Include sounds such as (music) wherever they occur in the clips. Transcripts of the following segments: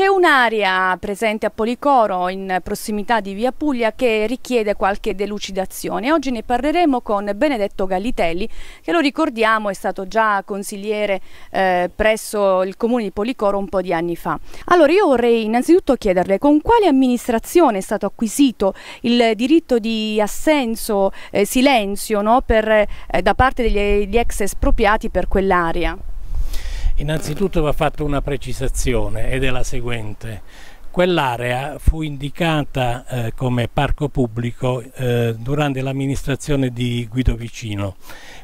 C'è un'area presente a Policoro in prossimità di Via Puglia che richiede qualche delucidazione. Oggi ne parleremo con Benedetto Gallitelli che lo ricordiamo è stato già consigliere eh, presso il comune di Policoro un po' di anni fa. Allora io vorrei innanzitutto chiederle con quale amministrazione è stato acquisito il diritto di assenso, eh, silenzio no? per, eh, da parte degli, degli ex espropriati per quell'area? Innanzitutto va fatta una precisazione ed è la seguente. Quell'area fu indicata eh, come parco pubblico eh, durante l'amministrazione di Guido Vicino,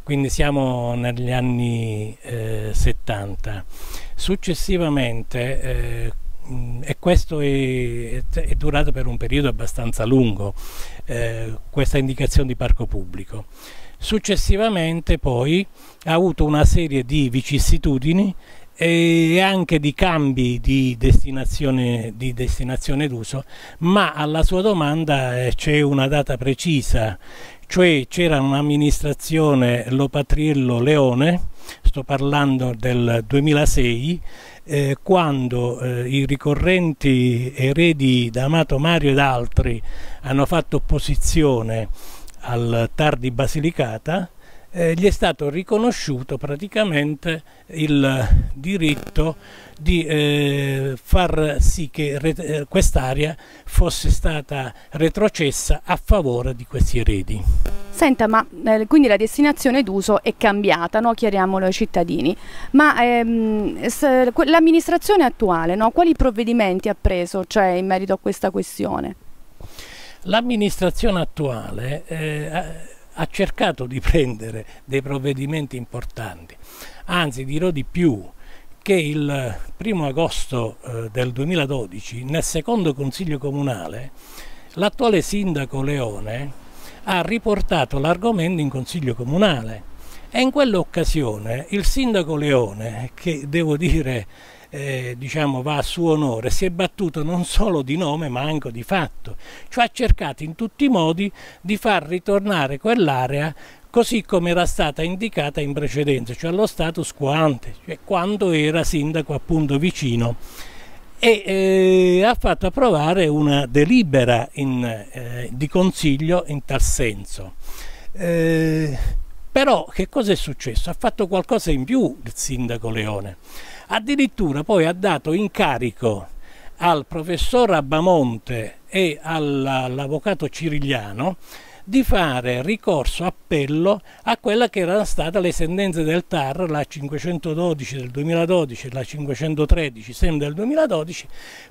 quindi siamo negli anni eh, 70. Successivamente, eh, e questo è, è durato per un periodo abbastanza lungo, eh, questa indicazione di parco pubblico. Successivamente poi ha avuto una serie di vicissitudini e anche di cambi di destinazione, di destinazione d'uso, ma alla sua domanda eh, c'è una data precisa, cioè c'era un'amministrazione Lopatriello Leone sto parlando del 2006, eh, quando eh, i ricorrenti eredi d'Amato Mario ed altri hanno fatto opposizione al Tardi Basilicata, eh, gli è stato riconosciuto praticamente il diritto di eh, far sì che eh, quest'area fosse stata retrocessa a favore di questi eredi. Senta, ma eh, quindi la destinazione d'uso è cambiata, no? chiariamolo ai cittadini, ma ehm, l'amministrazione attuale no? quali provvedimenti ha preso cioè, in merito a questa questione? L'amministrazione attuale eh, ha cercato di prendere dei provvedimenti importanti. Anzi, dirò di più, che il primo agosto eh, del 2012, nel secondo Consiglio Comunale, l'attuale sindaco Leone ha riportato l'argomento in Consiglio Comunale. E in quell'occasione il sindaco Leone, che devo dire eh, diciamo, va a suo onore, si è battuto non solo di nome ma anche di fatto, cioè ha cercato in tutti i modi di far ritornare quell'area così come era stata indicata in precedenza, cioè allo status quo ante, cioè quando era sindaco appunto vicino e eh, ha fatto approvare una delibera in, eh, di consiglio in tal senso. Eh, però che cosa è successo? Ha fatto qualcosa in più il sindaco Leone addirittura poi ha dato incarico al professor Abbamonte e all'avvocato Cirigliano di fare ricorso appello a quella che erano state le sentenze del TAR, la 512 del 2012 e la 513 sempre del 2012,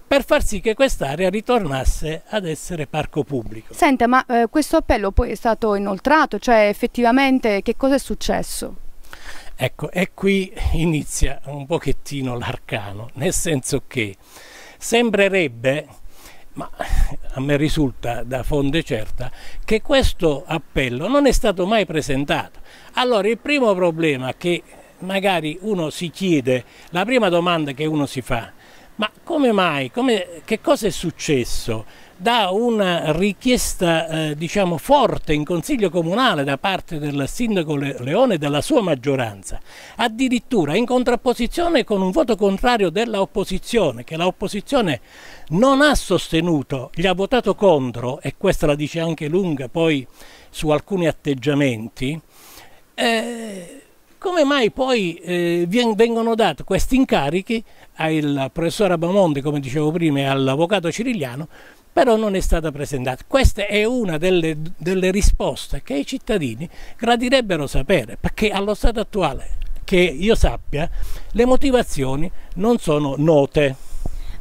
per far sì che quest'area ritornasse ad essere parco pubblico. Senta, ma eh, questo appello poi è stato inoltrato, cioè effettivamente che cosa è successo? Ecco, e qui inizia un pochettino l'arcano, nel senso che sembrerebbe, ma a me risulta da fonte certa, che questo appello non è stato mai presentato. Allora il primo problema che magari uno si chiede, la prima domanda che uno si fa, ma come mai, come, che cosa è successo? da una richiesta eh, diciamo forte in Consiglio Comunale da parte del Sindaco Leone e della sua maggioranza, addirittura in contrapposizione con un voto contrario dell'opposizione, che l'opposizione non ha sostenuto, gli ha votato contro, e questa la dice anche lunga poi su alcuni atteggiamenti, eh, come mai poi eh, vengono dati questi incarichi al professor Abamonte, come dicevo prima, e all'avvocato Cirigliano, però non è stata presentata. Questa è una delle, delle risposte che i cittadini gradirebbero sapere, perché allo stato attuale, che io sappia, le motivazioni non sono note.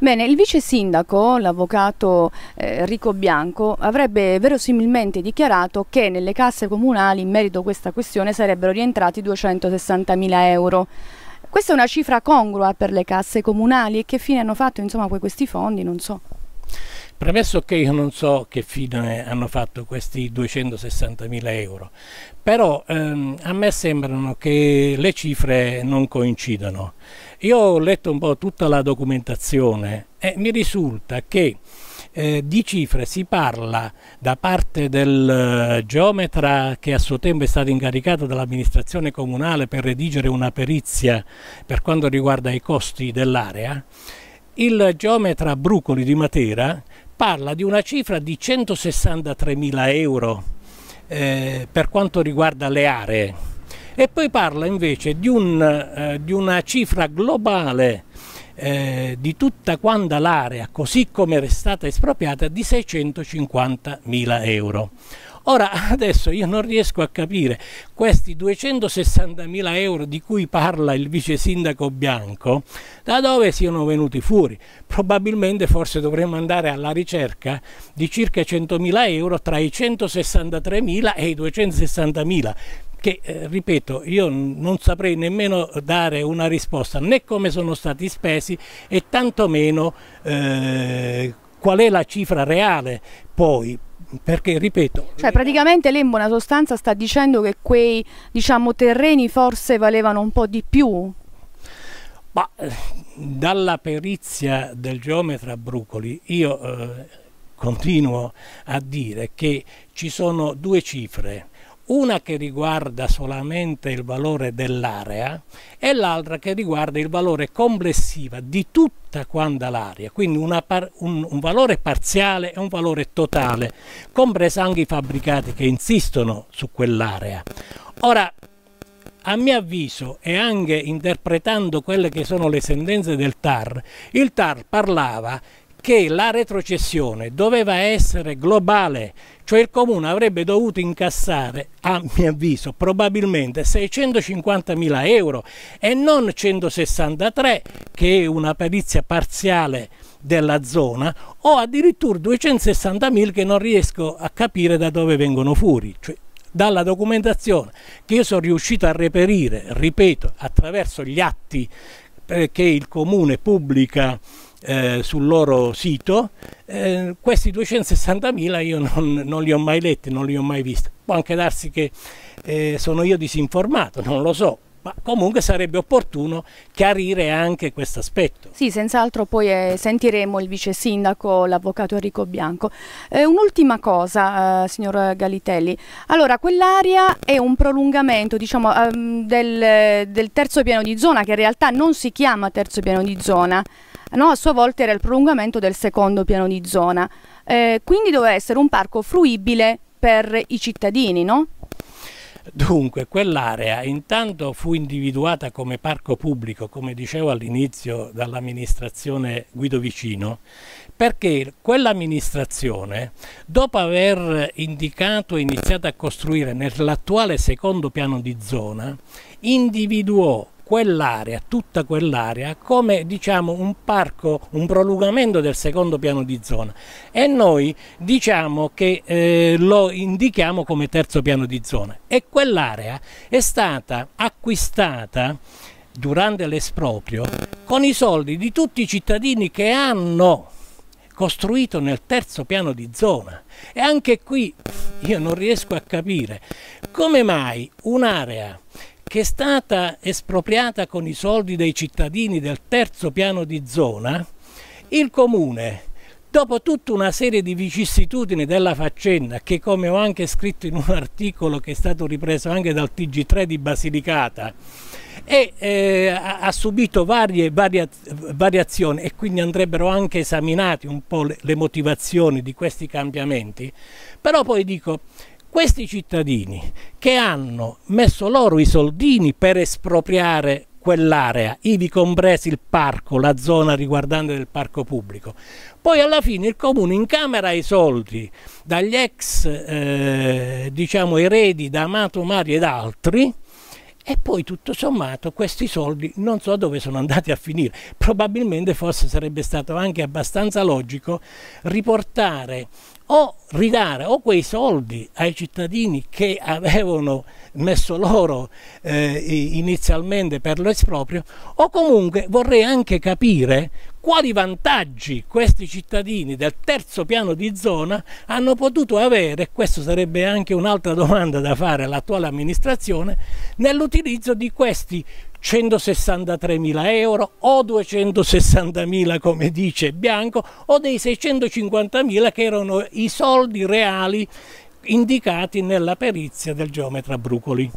Bene, il vice sindaco, l'avvocato eh, Rico Bianco, avrebbe verosimilmente dichiarato che nelle casse comunali in merito a questa questione sarebbero rientrati 260 mila euro. Questa è una cifra congrua per le casse comunali e che fine hanno fatto insomma, questi fondi, non so. Premesso che io non so che fine hanno fatto questi 260.000 euro, però ehm, a me sembrano che le cifre non coincidano. Io ho letto un po' tutta la documentazione e mi risulta che eh, di cifre si parla da parte del eh, geometra che a suo tempo è stato incaricato dall'amministrazione comunale per redigere una perizia per quanto riguarda i costi dell'area. Il geometra Brucoli di Matera parla di una cifra di 163 mila euro eh, per quanto riguarda le aree e poi parla invece di, un, eh, di una cifra globale eh, di tutta quanta l'area così come è stata espropriata di 650 mila euro. Ora, adesso io non riesco a capire questi 260 mila euro di cui parla il vice sindaco Bianco, da dove siano venuti fuori. Probabilmente forse dovremmo andare alla ricerca di circa 100 mila euro tra i 163 mila e i 260 mila che eh, ripeto io non saprei nemmeno dare una risposta né come sono stati spesi e tantomeno eh, qual è la cifra reale poi perché ripeto... Cioè praticamente lei in buona sostanza sta dicendo che quei diciamo, terreni forse valevano un po' di più? Ma eh, dalla perizia del geometra Brucoli io eh, continuo a dire che ci sono due cifre una che riguarda solamente il valore dell'area e l'altra che riguarda il valore complessivo di tutta quanta l'area, quindi un, un, valore parziale e un valore totale, compresa anche i fabbricati che insistono su quell'area. Ora, a mio avviso, e anche interpretando quelle che sono le sentenze del TAR, il TAR parlava che la retrocessione doveva essere globale, cioè il comune avrebbe dovuto incassare, a mio avviso, probabilmente 650.000 euro e non 163, che è una perizia parziale della zona, o addirittura 260.000 che non riesco a capire da dove vengono fuori, cioè dalla documentazione che io sono riuscito a reperire, ripeto, attraverso gli atti eh, che il comune pubblica eh, sul loro sito, eh, questi 260.000 io non, non, li ho mai letti, non li ho mai visti. Può anche darsi che eh, sono io disinformato, non lo so, ma comunque sarebbe opportuno chiarire anche questo aspetto. Sì, senz'altro poi eh, sentiremo il vice sindaco, l'avvocato Enrico Bianco. Eh, Un'ultima cosa, eh, signor Galitelli. Allora, quell'area è un prolungamento diciamo, ehm, del, del terzo piano di zona, che in realtà non si chiama terzo piano di zona, no? a sua volta era il prolungamento del secondo piano di zona. Eh, quindi doveva essere un parco fruibile per i cittadini, no? Dunque, quell'area intanto fu individuata come parco pubblico, come dicevo all'inizio, dall'amministrazione Guido Vicino, perché quell'amministrazione, dopo aver indicato e iniziato a costruire nell'attuale secondo piano di zona, individuò quell'area, tutta quell'area, come diciamo un parco, un prolungamento del secondo piano di zona e noi diciamo che eh, lo indichiamo come terzo piano di zona e quell'area è stata acquistata durante l'esproprio con i soldi di tutti i cittadini che hanno costruito nel terzo piano di zona. E anche qui io non riesco a capire come mai un'area che è stata espropriata con i soldi dei cittadini del terzo piano di zona, il comune dopo tutta una serie di vicissitudini della faccenda che come ho anche scritto in un (laughs) articolo che è stato ripreso anche dal TG3 di Basilicata e, eh, ha subito varie varia, variazioni e quindi andrebbero anche esaminate un po' le, le motivazioni di questi cambiamenti però poi dico questi cittadini che hanno messo loro i soldini per espropriare quell'area, ivi compresi il parco, la zona riguardante del parco pubblico. Poi alla fine il comune incamera i soldi dagli ex eh, diciamo, eredi da Amato Mari ed altri e poi tutto sommato questi soldi non so dove sono andati a finire. Probabilmente forse sarebbe stato anche abbastanza logico riportare o ridare o quei soldi ai cittadini che avevano messo loro eh, inizialmente per lo esproprio o comunque vorrei anche capire quali vantaggi questi cittadini del terzo piano di zona hanno potuto avere, questa sarebbe anche un'altra domanda da fare all'attuale amministrazione, nell'utilizzo di questi 163.000 euro o 260.000 come dice Bianco o dei 650.000 che erano i soldi reali indicati nella perizia del geometra Brucoli.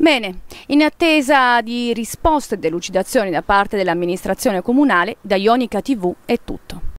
Bene, in attesa di risposte e delucidazioni da parte dell'amministrazione comunale, da Ionica TV è tutto.